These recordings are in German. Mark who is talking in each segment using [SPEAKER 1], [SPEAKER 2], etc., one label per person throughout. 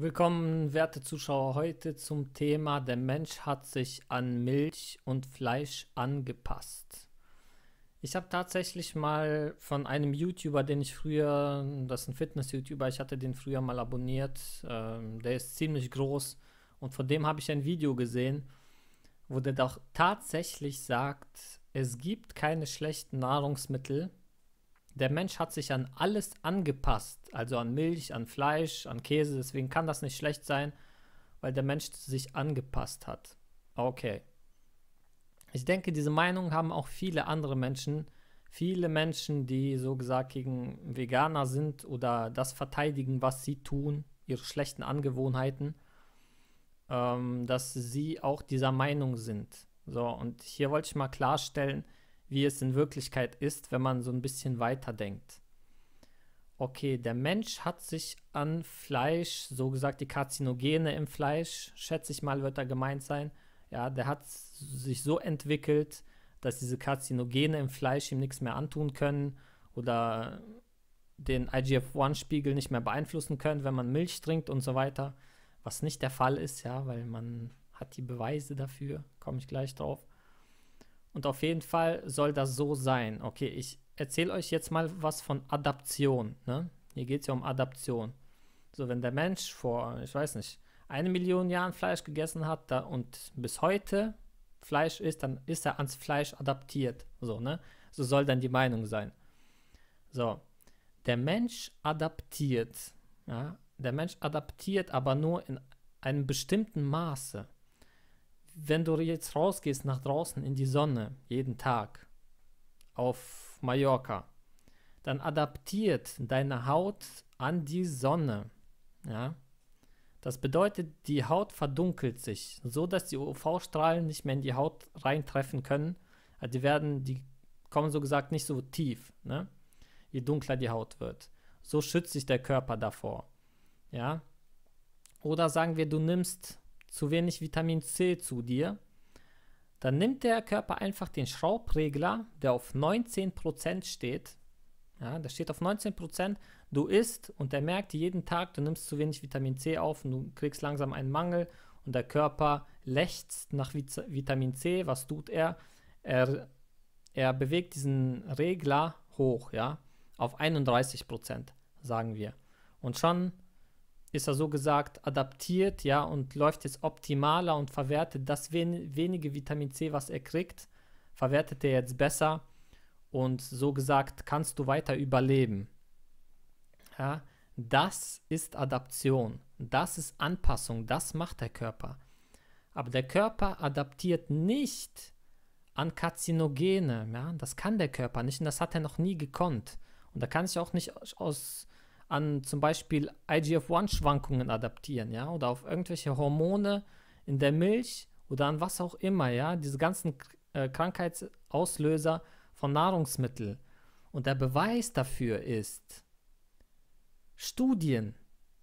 [SPEAKER 1] Willkommen, werte Zuschauer, heute zum Thema Der Mensch hat sich an Milch und Fleisch angepasst. Ich habe tatsächlich mal von einem YouTuber, den ich früher, das ist ein Fitness-YouTuber, ich hatte den früher mal abonniert, ähm, der ist ziemlich groß und von dem habe ich ein Video gesehen, wo der doch tatsächlich sagt, es gibt keine schlechten Nahrungsmittel, der Mensch hat sich an alles angepasst, also an Milch, an Fleisch, an Käse, deswegen kann das nicht schlecht sein, weil der Mensch sich angepasst hat. Okay. Ich denke, diese Meinung haben auch viele andere Menschen, viele Menschen, die so gesagt gegen Veganer sind oder das verteidigen, was sie tun, ihre schlechten Angewohnheiten, ähm, dass sie auch dieser Meinung sind. So, und hier wollte ich mal klarstellen, wie es in Wirklichkeit ist, wenn man so ein bisschen weiterdenkt. Okay, der Mensch hat sich an Fleisch, so gesagt die Karzinogene im Fleisch, schätze ich mal, wird da gemeint sein. Ja, der hat sich so entwickelt, dass diese Karzinogene im Fleisch ihm nichts mehr antun können oder den IGF-1-Spiegel nicht mehr beeinflussen können, wenn man Milch trinkt und so weiter. Was nicht der Fall ist, ja, weil man hat die Beweise dafür, komme ich gleich drauf. Und auf jeden Fall soll das so sein. Okay, ich erzähle euch jetzt mal was von Adaption. Ne? Hier geht es ja um Adaption. So, wenn der Mensch vor, ich weiß nicht, eine Million Jahren Fleisch gegessen hat da, und bis heute Fleisch isst, dann ist er ans Fleisch adaptiert. So, ne? So soll dann die Meinung sein. So, der Mensch adaptiert. Ja? Der Mensch adaptiert aber nur in einem bestimmten Maße wenn du jetzt rausgehst nach draußen in die Sonne, jeden Tag, auf Mallorca, dann adaptiert deine Haut an die Sonne. Ja? Das bedeutet, die Haut verdunkelt sich, so dass die UV-Strahlen nicht mehr in die Haut reintreffen können. Also die werden, die kommen so gesagt nicht so tief, ne? je dunkler die Haut wird. So schützt sich der Körper davor. Ja? Oder sagen wir, du nimmst zu wenig Vitamin C zu dir, dann nimmt der Körper einfach den Schraubregler, der auf 19% steht. Ja, das steht auf 19%. Du isst und er merkt jeden Tag, du nimmst zu wenig Vitamin C auf und du kriegst langsam einen Mangel und der Körper lechzt nach Vitamin C. Was tut er? Er, er bewegt diesen Regler hoch, ja, auf 31 sagen wir. Und schon ist er so gesagt adaptiert, ja, und läuft jetzt optimaler und verwertet das wen wenige Vitamin C, was er kriegt, verwertet er jetzt besser und so gesagt kannst du weiter überleben. Ja, das ist Adaption, das ist Anpassung, das macht der Körper. Aber der Körper adaptiert nicht an Karzinogene, ja, das kann der Körper nicht und das hat er noch nie gekonnt. Und da kann ich auch nicht aus an zum Beispiel IGF-1-Schwankungen adaptieren, ja, oder auf irgendwelche Hormone in der Milch oder an was auch immer, ja, diese ganzen äh, Krankheitsauslöser von Nahrungsmitteln. Und der Beweis dafür ist Studien.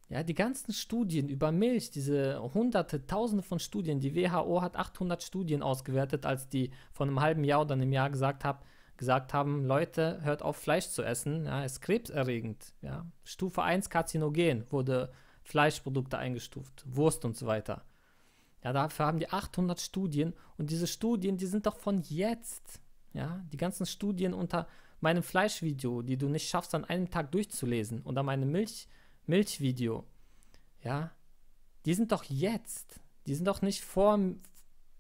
[SPEAKER 1] Ja, die ganzen Studien über Milch, diese hunderte, tausende von Studien, die WHO hat 800 Studien ausgewertet, als die vor einem halben Jahr oder einem Jahr gesagt haben, gesagt haben, Leute, hört auf Fleisch zu essen, ja, ist krebserregend. Ja. Stufe 1 karzinogen wurde Fleischprodukte eingestuft, Wurst und so weiter. Ja, dafür haben die 800 Studien und diese Studien, die sind doch von jetzt. Ja, die ganzen Studien unter meinem Fleischvideo, die du nicht schaffst, an einem Tag durchzulesen, unter meinem Milch, Milchvideo. Ja, die sind doch jetzt. Die sind doch nicht vor,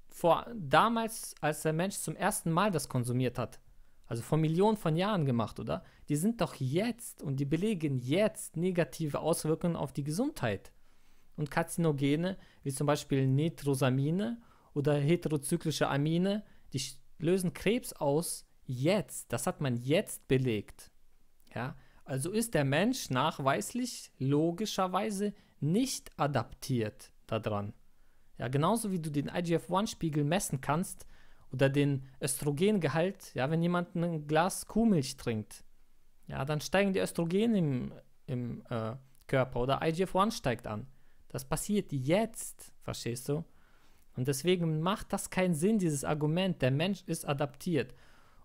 [SPEAKER 1] vor damals, als der Mensch zum ersten Mal das konsumiert hat also vor Millionen von Jahren gemacht, oder? Die sind doch jetzt und die belegen jetzt negative Auswirkungen auf die Gesundheit. Und Karzinogene, wie zum Beispiel Nitrosamine oder heterozyklische Amine, die lösen Krebs aus jetzt. Das hat man jetzt belegt. Ja? Also ist der Mensch nachweislich logischerweise nicht adaptiert daran. Ja, genauso wie du den IGF-1-Spiegel messen kannst, oder den Östrogengehalt, ja, wenn jemand ein Glas Kuhmilch trinkt, ja, dann steigen die Östrogene im, im äh, Körper oder IGF-1 steigt an. Das passiert jetzt, verstehst du? Und deswegen macht das keinen Sinn, dieses Argument, der Mensch ist adaptiert.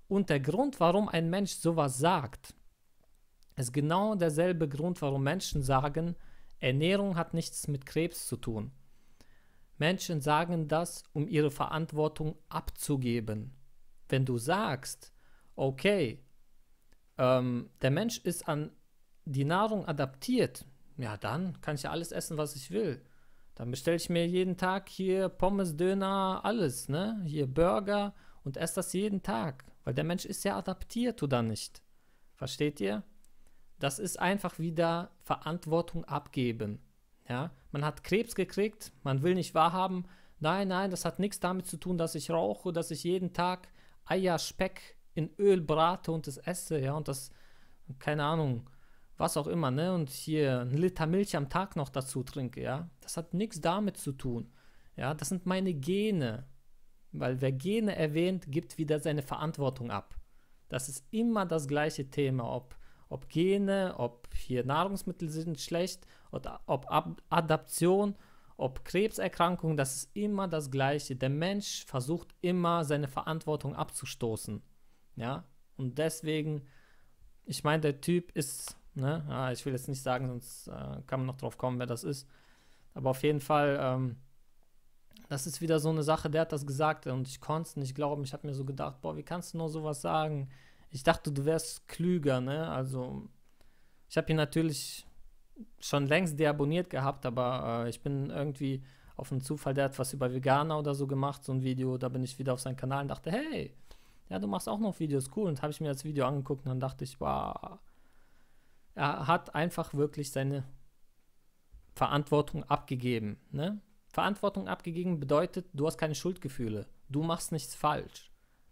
[SPEAKER 1] Und der Grund, warum ein Mensch sowas sagt, ist genau derselbe Grund, warum Menschen sagen, Ernährung hat nichts mit Krebs zu tun. Menschen sagen das, um ihre Verantwortung abzugeben. Wenn du sagst, okay, ähm, der Mensch ist an die Nahrung adaptiert, ja, dann kann ich ja alles essen, was ich will. Dann bestelle ich mir jeden Tag hier Pommes, Döner, alles, ne? Hier Burger und esse das jeden Tag, weil der Mensch ist ja adaptiert oder nicht. Versteht ihr? Das ist einfach wieder Verantwortung abgeben. Ja? Man hat Krebs gekriegt, man will nicht wahrhaben, nein, nein, das hat nichts damit zu tun, dass ich rauche, dass ich jeden Tag Eier, Speck in Öl brate und es esse, ja, und das, keine Ahnung, was auch immer, ne? Und hier einen Liter Milch am Tag noch dazu trinke, ja. Das hat nichts damit zu tun. Ja, das sind meine Gene. Weil wer Gene erwähnt, gibt wieder seine Verantwortung ab. Das ist immer das gleiche Thema, ob ob Gene, ob hier Nahrungsmittel sind schlecht, oder ob Ab Adaption, ob Krebserkrankung, das ist immer das Gleiche. Der Mensch versucht immer, seine Verantwortung abzustoßen. Ja, und deswegen, ich meine, der Typ ist, ne, ah, ich will jetzt nicht sagen, sonst äh, kann man noch drauf kommen, wer das ist. Aber auf jeden Fall, ähm, das ist wieder so eine Sache, der hat das gesagt und ich konnte es nicht glauben. Ich habe mir so gedacht, boah, wie kannst du nur sowas sagen? Ich dachte, du wärst klüger, ne? Also, ich habe ihn natürlich schon längst deabonniert gehabt, aber äh, ich bin irgendwie auf einen Zufall, der hat was über Veganer oder so gemacht, so ein Video. Da bin ich wieder auf seinen Kanal und dachte, hey, ja, du machst auch noch Videos, cool. Und habe ich mir das Video angeguckt und dann dachte ich, wow, er hat einfach wirklich seine Verantwortung abgegeben. Ne? Verantwortung abgegeben bedeutet, du hast keine Schuldgefühle, du machst nichts falsch.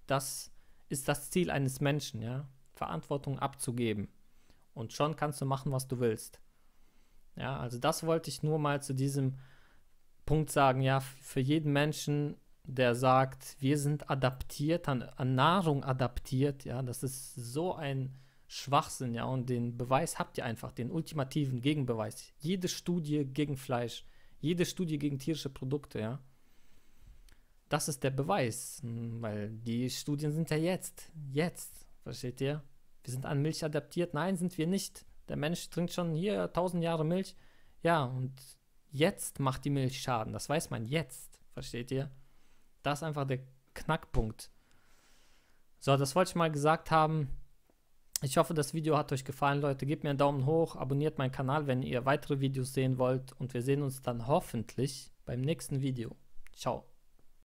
[SPEAKER 1] Das ist ist das Ziel eines Menschen, ja, Verantwortung abzugeben. Und schon kannst du machen, was du willst. Ja, also das wollte ich nur mal zu diesem Punkt sagen, ja, für jeden Menschen, der sagt, wir sind adaptiert, an, an Nahrung adaptiert, ja, das ist so ein Schwachsinn, ja, und den Beweis habt ihr einfach, den ultimativen Gegenbeweis. Jede Studie gegen Fleisch, jede Studie gegen tierische Produkte, ja das ist der Beweis, hm, weil die Studien sind ja jetzt, jetzt, versteht ihr? Wir sind an Milch adaptiert, nein, sind wir nicht. Der Mensch trinkt schon hier tausend Jahre Milch. Ja, und jetzt macht die Milch Schaden, das weiß man jetzt, versteht ihr? Das ist einfach der Knackpunkt. So, das wollte ich mal gesagt haben. Ich hoffe, das Video hat euch gefallen, Leute. Gebt mir einen Daumen hoch, abonniert meinen Kanal, wenn ihr weitere Videos sehen wollt. Und wir sehen uns dann hoffentlich beim nächsten Video. Ciao.